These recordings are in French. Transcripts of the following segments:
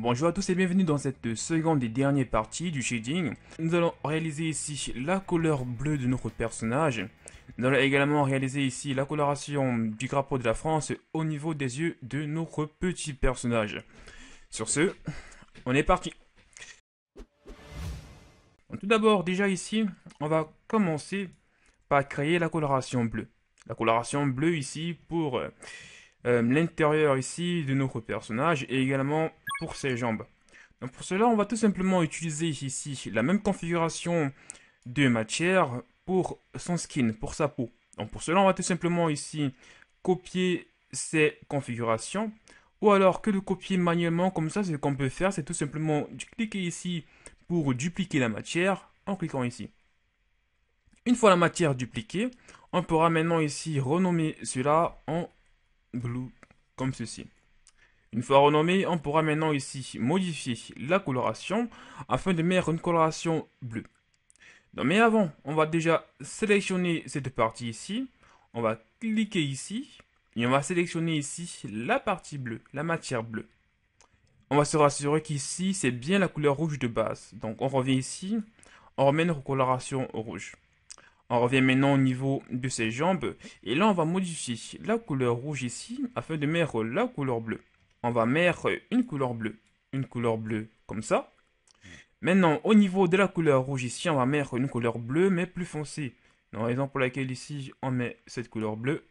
Bonjour à tous et bienvenue dans cette seconde et dernière partie du shading. Nous allons réaliser ici la couleur bleue de notre personnage. Nous allons également réaliser ici la coloration du drapeau de la France au niveau des yeux de notre petit personnage. Sur ce, on est parti Tout d'abord, déjà ici, on va commencer par créer la coloration bleue. La coloration bleue ici pour euh, euh, l'intérieur ici de notre personnage et également pour ses jambes. Donc pour cela, on va tout simplement utiliser ici la même configuration de matière pour son skin, pour sa peau. Donc pour cela, on va tout simplement ici copier ces configurations ou alors que de copier manuellement comme ça, ce qu'on peut faire, c'est tout simplement cliquer ici pour dupliquer la matière en cliquant ici. Une fois la matière dupliquée, on pourra maintenant ici renommer cela en bleu comme ceci. Une fois renommé, on pourra maintenant ici modifier la coloration afin de mettre une coloration bleue. Non, mais avant, on va déjà sélectionner cette partie ici. On va cliquer ici et on va sélectionner ici la partie bleue, la matière bleue. On va se rassurer qu'ici, c'est bien la couleur rouge de base. Donc, on revient ici, on remet notre coloration rouge. On revient maintenant au niveau de ses jambes et là on va modifier la couleur rouge ici afin de mettre la couleur bleue. On va mettre une couleur bleue, une couleur bleue comme ça. Maintenant au niveau de la couleur rouge ici on va mettre une couleur bleue mais plus foncée. la raison pour laquelle ici on met cette couleur bleue.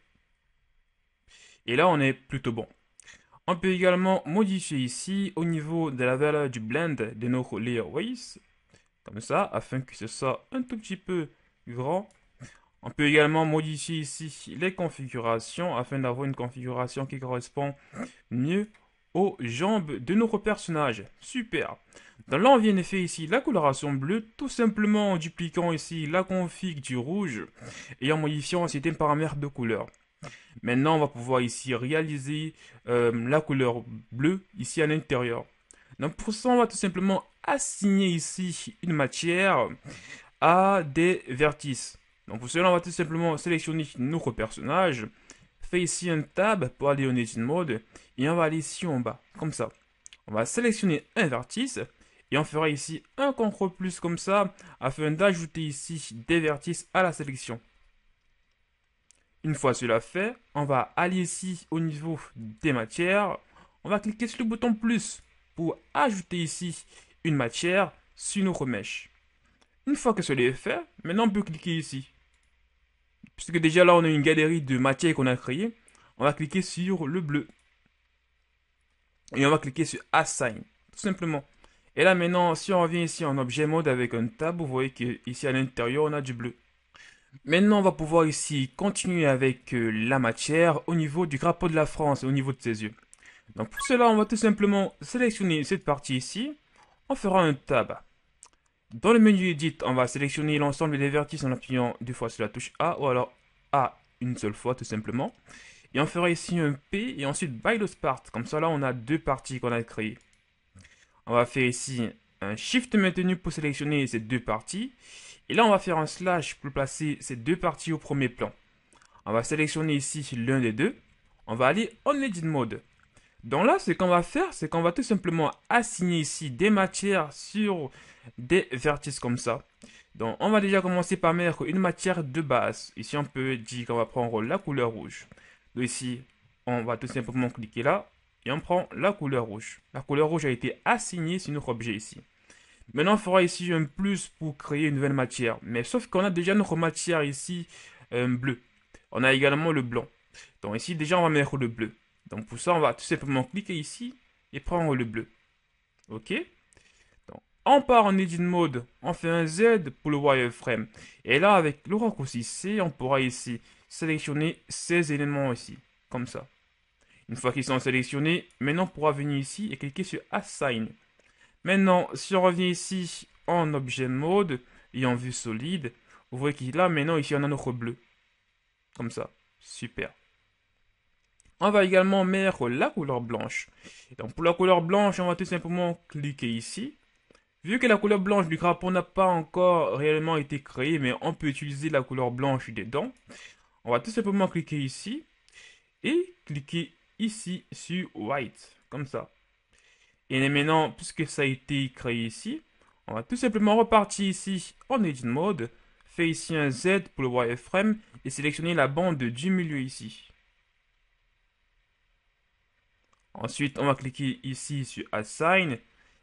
Et là on est plutôt bon. On peut également modifier ici au niveau de la valeur du blend de nos layer comme ça, afin que ce soit un tout petit peu on peut également modifier ici les configurations afin d'avoir une configuration qui correspond mieux aux jambes de nos personnages. Super. Dans là, on vient de ici la coloration bleue, tout simplement en dupliquant ici la config du rouge et en modifiant des paramètres de couleur. Maintenant, on va pouvoir ici réaliser euh, la couleur bleue ici à l'intérieur. Donc pour ça, on va tout simplement assigner ici une matière à des vertices. Donc vous cela on va tout simplement sélectionner notre personnage, fait ici un tab pour aller en edit mode, et on va aller ici en bas, comme ça. On va sélectionner un vertice, et on fera ici un contrôle plus comme ça, afin d'ajouter ici des vertices à la sélection. Une fois cela fait, on va aller ici au niveau des matières, on va cliquer sur le bouton plus pour ajouter ici une matière sur notre mèche. Une fois que cela est fait, maintenant on peut cliquer ici. Puisque déjà là on a une galerie de matières qu'on a créée, on va cliquer sur le bleu. Et on va cliquer sur Assign, tout simplement. Et là maintenant, si on revient ici en objet mode avec un tab, vous voyez qu'ici à l'intérieur on a du bleu. Maintenant on va pouvoir ici continuer avec euh, la matière au niveau du drapeau de la France, au niveau de ses yeux. Donc pour cela on va tout simplement sélectionner cette partie ici, on fera un tab. Dans le menu Edit, on va sélectionner l'ensemble des vertices en appuyant deux fois sur la touche A ou alors A une seule fois tout simplement. Et on fera ici un P et ensuite by the parts. Comme ça là on a deux parties qu'on a créées. On va faire ici un Shift maintenu pour sélectionner ces deux parties. Et là on va faire un slash pour placer ces deux parties au premier plan. On va sélectionner ici l'un des deux. On va aller en Edit Mode. Donc là, ce qu'on va faire, c'est qu'on va tout simplement assigner ici des matières sur des vertices comme ça. Donc on va déjà commencer par mettre une matière de base. Ici, on peut dire qu'on va prendre la couleur rouge. Donc ici, on va tout simplement cliquer là et on prend la couleur rouge. La couleur rouge a été assignée sur notre objet ici. Maintenant, on fera ici un plus pour créer une nouvelle matière. Mais sauf qu'on a déjà notre matière ici euh, bleue. On a également le blanc. Donc ici, déjà, on va mettre le bleu. Donc pour ça, on va tout simplement cliquer ici et prendre le bleu. OK Donc on part en Edit Mode, on fait un Z pour le wireframe. Et là, avec le raccourci C, on pourra ici sélectionner ces éléments ici, comme ça. Une fois qu'ils sont sélectionnés, maintenant on pourra venir ici et cliquer sur Assign. Maintenant, si on revient ici en objet mode et en vue solide, vous voyez qu'il là maintenant ici on a notre bleu. Comme ça. Super. On va également mettre la couleur blanche. Donc pour la couleur blanche, on va tout simplement cliquer ici. Vu que la couleur blanche du crapaud n'a pas encore réellement été créée, mais on peut utiliser la couleur blanche dedans, on va tout simplement cliquer ici et cliquer ici sur White, comme ça. Et maintenant, puisque ça a été créé ici, on va tout simplement repartir ici en Edit Mode, faire ici un Z pour le wireframe et sélectionner la bande du milieu ici. Ensuite, on va cliquer ici sur Assign.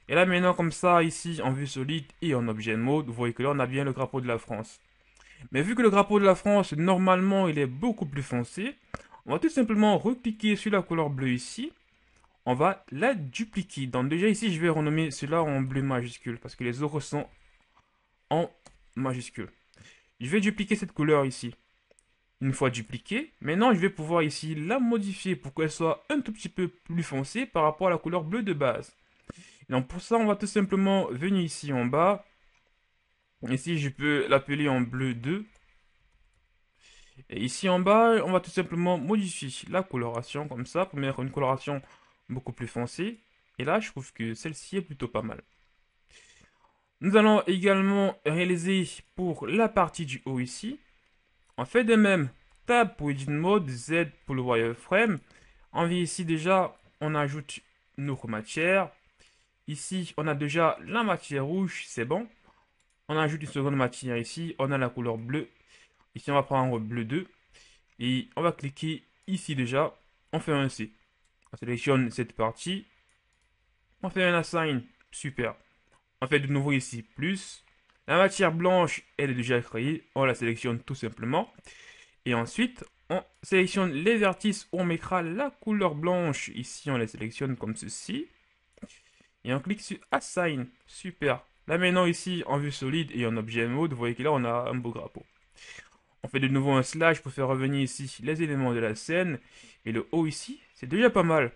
Et là maintenant comme ça, ici en vue solide et en objet mode, vous voyez que là on a bien le drapeau de la France. Mais vu que le drapeau de la France, normalement, il est beaucoup plus foncé, on va tout simplement recliquer sur la couleur bleue ici. On va la dupliquer. Donc déjà ici, je vais renommer cela en bleu majuscule parce que les autres sont en majuscule. Je vais dupliquer cette couleur ici. Une fois dupliquée, maintenant je vais pouvoir ici la modifier pour qu'elle soit un tout petit peu plus foncée par rapport à la couleur bleue de base. Donc pour ça, on va tout simplement venir ici en bas. Ici, je peux l'appeler en bleu 2. Et ici en bas, on va tout simplement modifier la coloration comme ça pour mettre une coloration beaucoup plus foncée. Et là, je trouve que celle-ci est plutôt pas mal. Nous allons également réaliser pour la partie du haut ici. On fait de même. Tab pour Mode, Z pour le wireframe. On vient ici déjà, on ajoute notre matière. Ici, on a déjà la matière rouge, c'est bon. On ajoute une seconde matière ici, on a la couleur bleue. Ici, on va prendre bleu 2. Et on va cliquer ici déjà, on fait un C. On sélectionne cette partie. On fait un assign, super. On fait de nouveau ici, plus. La matière blanche, elle est déjà créée, on la sélectionne tout simplement. Et ensuite, on sélectionne les vertices où on mettra la couleur blanche. Ici, on la sélectionne comme ceci. Et on clique sur Assign. Super. Là maintenant, ici, en vue solide et en objet mode, vous voyez que là, on a un beau drapeau. On fait de nouveau un slash pour faire revenir ici les éléments de la scène. Et le haut ici, c'est déjà pas mal.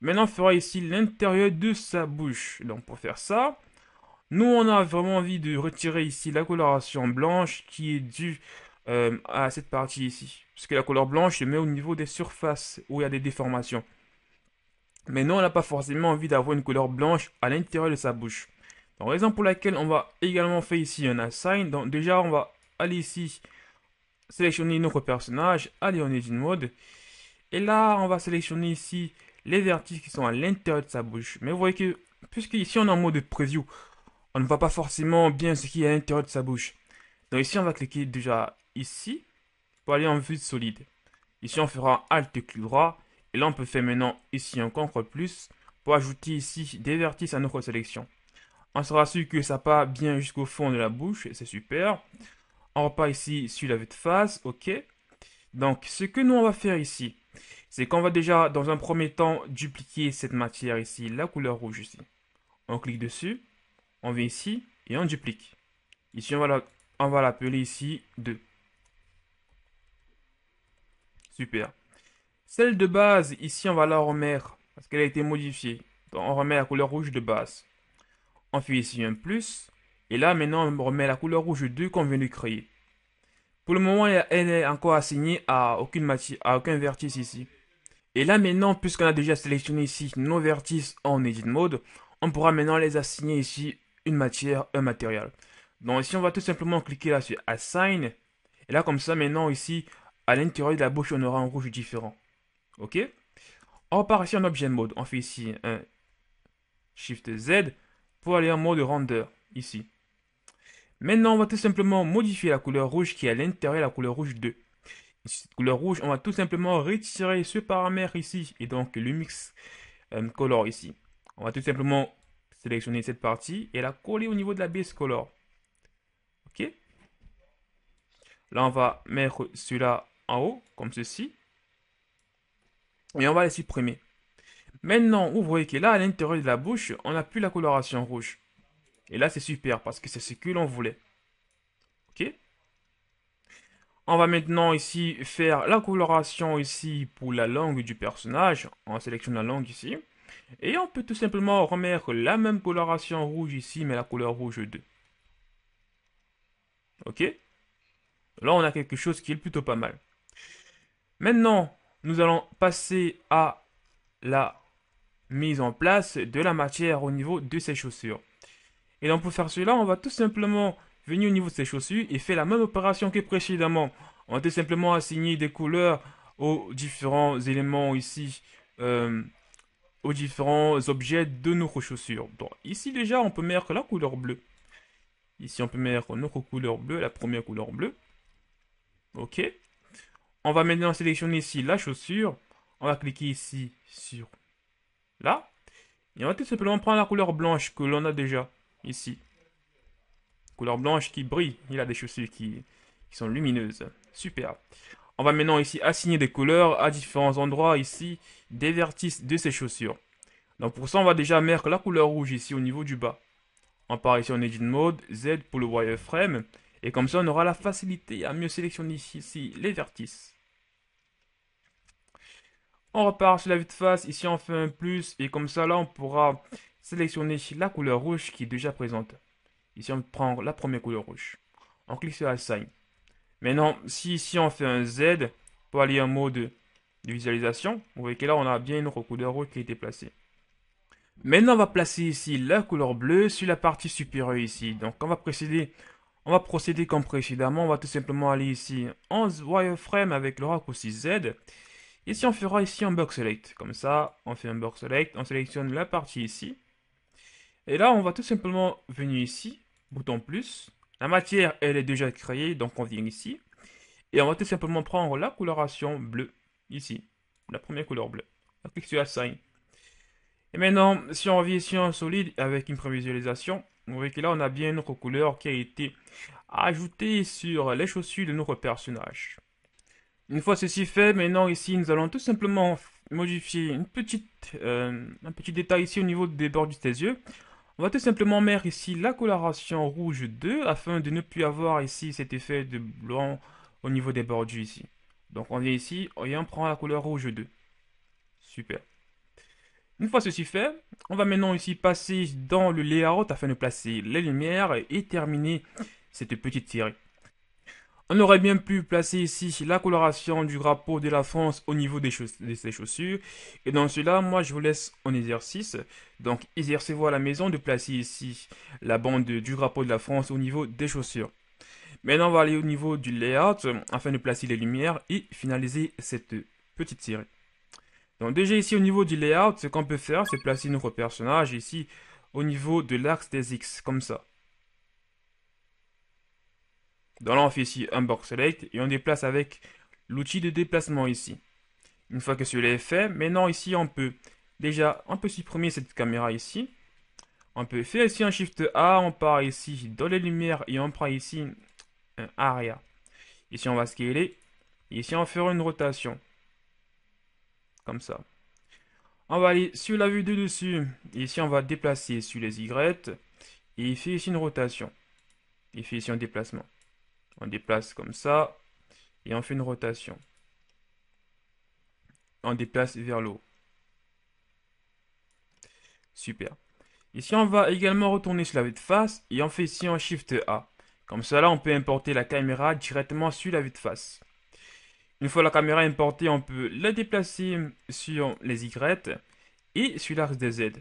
Maintenant, on fera ici l'intérieur de sa bouche. Donc, pour faire ça, nous, on a vraiment envie de retirer ici la coloration blanche qui est due euh, à cette partie ici. Parce que la couleur blanche se met au niveau des surfaces où il y a des déformations. Mais non, on n'a pas forcément envie d'avoir une couleur blanche à l'intérieur de sa bouche. Donc, raison pour laquelle on va également faire ici un assign. Donc, déjà, on va aller ici, sélectionner notre personnage, aller en Edit Mode. Et là, on va sélectionner ici les vertices qui sont à l'intérieur de sa bouche. Mais vous voyez que, puisque ici on est en mode preview, on ne voit pas forcément bien ce qui est à l'intérieur de sa bouche. Donc ici, on va cliquer déjà ici pour aller en vue solide. Ici, on fera Alt clic droit. Et là, on peut faire maintenant ici un CTRL plus pour ajouter ici des vertices à notre sélection. On sera sûr que ça part bien jusqu'au fond de la bouche, c'est super. On repart ici sur la vue de face, ok. Donc, ce que nous, on va faire ici, c'est qu'on va déjà, dans un premier temps, dupliquer cette matière ici, la couleur rouge ici. On clique dessus on vient ici et on duplique. Ici, on va l'appeler ici 2. Super. Celle de base, ici, on va la remettre parce qu'elle a été modifiée. Donc, on remet la couleur rouge de base. On fait ici un plus. Et là, maintenant, on remet la couleur rouge 2 qu'on vient de créer. Pour le moment, elle est encore assignée à, à aucun vertice ici. Et là, maintenant, puisqu'on a déjà sélectionné ici nos vertices en Edit Mode, on pourra maintenant les assigner ici matière, un matériel. Donc ici, on va tout simplement cliquer là sur Assign. Et là, comme ça, maintenant ici, à l'intérieur de la bouche, on aura un rouge différent. OK On part ici en objet mode. On fait ici un Shift Z pour aller en mode render, ici. Maintenant, on va tout simplement modifier la couleur rouge qui est à l'intérieur la couleur rouge 2. Cette couleur rouge, on va tout simplement retirer ce paramètre ici et donc le mix euh, color ici. On va tout simplement sélectionner cette partie et la coller au niveau de la base color. OK Là, on va mettre cela en haut, comme ceci. Et on va la supprimer. Maintenant, vous voyez que là, à l'intérieur de la bouche, on n'a plus la coloration rouge. Et là, c'est super parce que c'est ce que l'on voulait. OK On va maintenant ici faire la coloration ici pour la langue du personnage. On sélectionne la langue ici. Et on peut tout simplement remettre la même coloration rouge ici, mais la couleur rouge 2. Ok Là, on a quelque chose qui est plutôt pas mal. Maintenant, nous allons passer à la mise en place de la matière au niveau de ces chaussures. Et donc pour faire cela, on va tout simplement venir au niveau de ces chaussures et faire la même opération que précédemment. On va tout simplement assigner des couleurs aux différents éléments ici euh, différents objets de nos chaussures. Donc ici déjà on peut mettre la couleur bleue. Ici on peut mettre notre couleur bleue, la première couleur bleue. Ok. On va maintenant sélectionner ici la chaussure. On va cliquer ici sur là. Et on va tout simplement prendre la couleur blanche que l'on a déjà ici. Couleur blanche qui brille. Il a des chaussures qui, qui sont lumineuses. Super. On va maintenant ici assigner des couleurs à différents endroits ici des vertices de ces chaussures. Donc pour ça, on va déjà mettre la couleur rouge ici au niveau du bas. On part ici en Edit Mode, Z pour le wireframe. Et comme ça, on aura la facilité à mieux sélectionner ici les vertices. On repart sur la vue de face. Ici, on fait un plus. Et comme ça, là, on pourra sélectionner la couleur rouge qui est déjà présente. Ici, on prend la première couleur rouge. On clique sur Assign. Maintenant, si ici on fait un Z pour aller en mode de visualisation, vous voyez que là on a bien une de rouge qui a été placée. Maintenant, on va placer ici la couleur bleue sur la partie supérieure ici. Donc, on va procéder, on va procéder comme précédemment. On va tout simplement aller ici en wireframe avec le raccourci Z. Ici, on fera ici un box select. Comme ça, on fait un box select. On sélectionne la partie ici. Et là, on va tout simplement venir ici, bouton plus. La matière, elle est déjà créée, donc on vient ici. Et on va tout simplement prendre la coloration bleue, ici. La première couleur bleue. On clique sur Assign. Et maintenant, si on revient sur un solide avec une prévisualisation, vous voyez que là, on a bien notre couleur qui a été ajoutée sur les chaussures de notre personnage. Une fois ceci fait, maintenant ici, nous allons tout simplement modifier euh, un petit détail ici au niveau des bords de tes yeux. On va tout simplement mettre ici la coloration rouge 2 afin de ne plus avoir ici cet effet de blanc au niveau des bordures ici. Donc on vient ici et on prend la couleur rouge 2. Super. Une fois ceci fait, on va maintenant ici passer dans le layout afin de placer les lumières et terminer cette petite série. On aurait bien pu placer ici la coloration du drapeau de la France au niveau des de ses chaussures. Et dans cela, moi, je vous laisse en exercice. Donc, exercez-vous à la maison de placer ici la bande du drapeau de la France au niveau des chaussures. Maintenant, on va aller au niveau du layout euh, afin de placer les lumières et finaliser cette petite série. Donc déjà ici au niveau du layout, ce qu'on peut faire, c'est placer notre personnage ici au niveau de l'axe des X, comme ça. Dans là, on fait ici un box select et on déplace avec l'outil de déplacement ici. Une fois que cela est fait, maintenant ici on peut déjà on peut supprimer cette caméra ici. On peut faire ici un Shift A, on part ici dans les lumières et on prend ici un aria. Ici on va scaler. Ici on va une rotation. Comme ça. On va aller sur la vue de dessus. Ici on va déplacer sur les Y. Et il fait ici une rotation. Il fait ici un déplacement. On déplace comme ça et on fait une rotation. On déplace vers le haut. Super. Ici, on va également retourner sur la vue de face et on fait ici un Shift A. Comme cela on peut importer la caméra directement sur la vue de face. Une fois la caméra importée, on peut la déplacer sur les Y et sur l'axe des Z.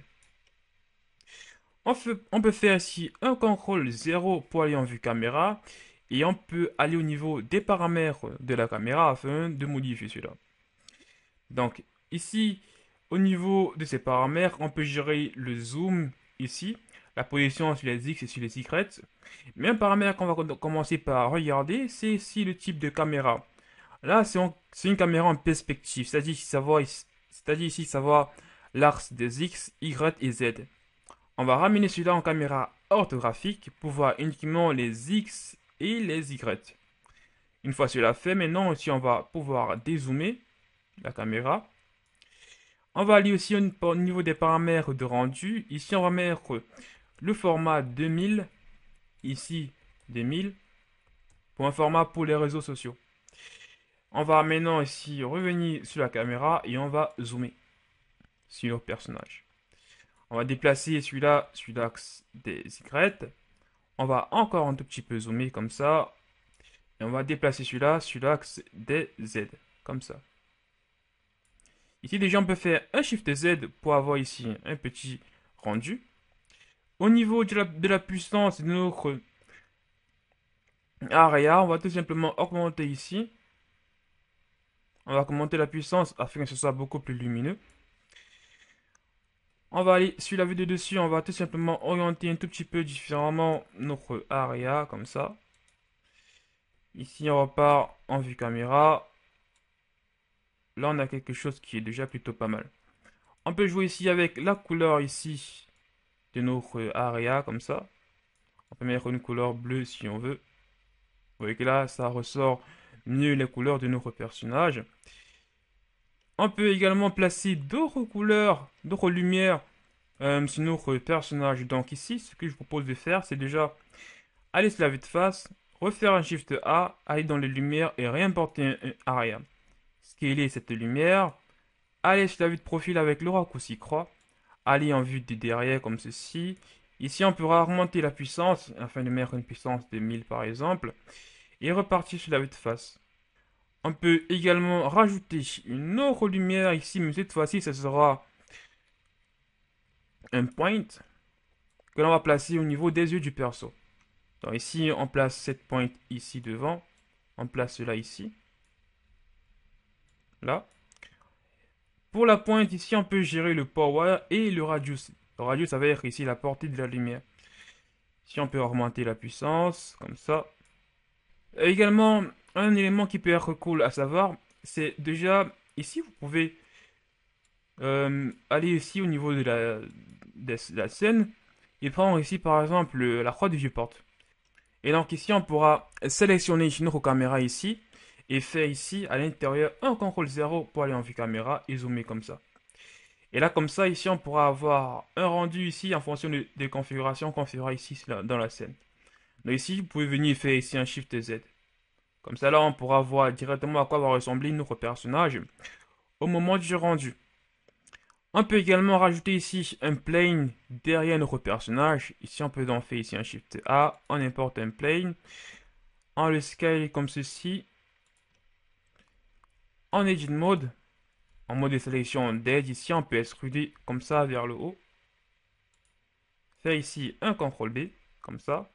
On, peut faire ici un Ctrl 0 pour aller en vue caméra et on peut aller au niveau des paramètres de la caméra afin de modifier cela. Donc ici, au niveau de ces paramètres, on peut gérer le zoom ici, la position sur les X et sur les Y. Mais un paramètre qu'on va commencer par regarder, c'est ici le type de caméra. Là, c'est une caméra en perspective, c'est-à-dire ici savoir, ici, des X, Y et Z. On va ramener cela en caméra orthographique pour voir uniquement les X et les Y. Une fois cela fait, maintenant aussi on va pouvoir dézoomer la caméra. On va aller aussi au niveau des paramètres de rendu. Ici on va mettre le format 2000, ici 2000, pour un format pour les réseaux sociaux. On va maintenant ici revenir sur la caméra et on va zoomer sur le personnage. On va déplacer celui-là sur l'axe des Y. On va encore un tout petit peu zoomer comme ça. Et on va déplacer celui-là sur l'axe des Z. Comme ça. Ici, déjà, on peut faire un Shift Z pour avoir ici un petit rendu. Au niveau de la, puissance de notre area, on va tout simplement augmenter ici. On va augmenter la puissance afin que ce soit beaucoup plus lumineux. On va aller sur la vue de dessus, on va tout simplement orienter un tout petit peu différemment notre area, comme ça. Ici, on repart en vue caméra. Là, on a quelque chose qui est déjà plutôt pas mal. On peut jouer ici avec la couleur ici de notre area, comme ça. On peut mettre une couleur bleue si on veut. Vous voyez que là, ça ressort mieux les couleurs de notre personnage. On peut également placer d'autres couleurs, d'autres lumières euh, sur notre personnage. Donc ici, ce que je vous propose de faire, c'est déjà aller sur la vue de face, refaire un Shift A, aller dans les lumières et réimporter un aria. Scaler cette lumière, aller sur la vue de profil avec le raccourci croix, aller en vue de derrière comme ceci. Ici, on pourra augmenter la puissance afin de mettre une puissance de 1000 par exemple et repartir sur la vue de face. On peut également rajouter une autre lumière ici, mais cette fois-ci, ce sera un point que l'on va placer au niveau des yeux du perso. Donc ici, on place cette pointe ici devant. On place cela ici. Là. Pour la pointe, ici, on peut gérer le power et le radius. Le radius, ça va être ici la portée de la lumière. Si on peut augmenter la puissance, comme ça. Également, un élément qui peut être cool à savoir, c'est déjà ici, vous pouvez euh, aller ici au niveau de la, scène et prendre ici par exemple la croix du porte Et donc ici, on pourra sélectionner notre caméra ici et faire ici à l'intérieur un CTRL 0 pour aller en vue caméra et zoomer comme ça. Et là, comme ça, ici, on pourra avoir un rendu ici en fonction des configurations qu'on fera ici dans la scène. Donc ici, vous pouvez venir faire ici un Shift Z. Comme ça, là, on pourra voir directement à quoi va ressembler notre personnage au moment du rendu. On peut également rajouter ici un plane derrière notre personnage. Ici, on peut en faire ici un Shift A, on importe un plane. On le scale comme ceci. En Edit Mode, en mode de sélection Dead, ici, on peut extruder comme ça vers le haut. Faire ici un CTRL B, comme ça.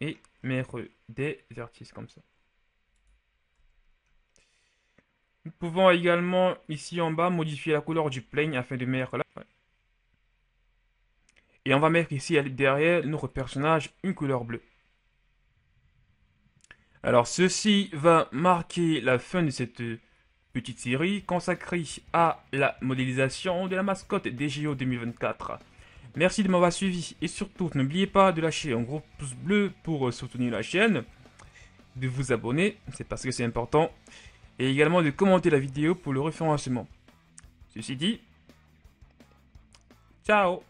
Et mettre des artistes comme ça. Nous pouvons également, ici en bas, modifier la couleur du plane afin de mettre là. Et on va mettre ici, derrière notre personnage, une couleur bleue. Alors, ceci va marquer la fin de cette petite série consacrée à la modélisation de la mascotte DGO 2024. Merci de m'avoir suivi et surtout n'oubliez pas de lâcher un gros pouce bleu pour euh, soutenir la chaîne, de vous abonner, c'est parce que c'est important, et également de commenter la vidéo pour le référencement. Ceci dit, ciao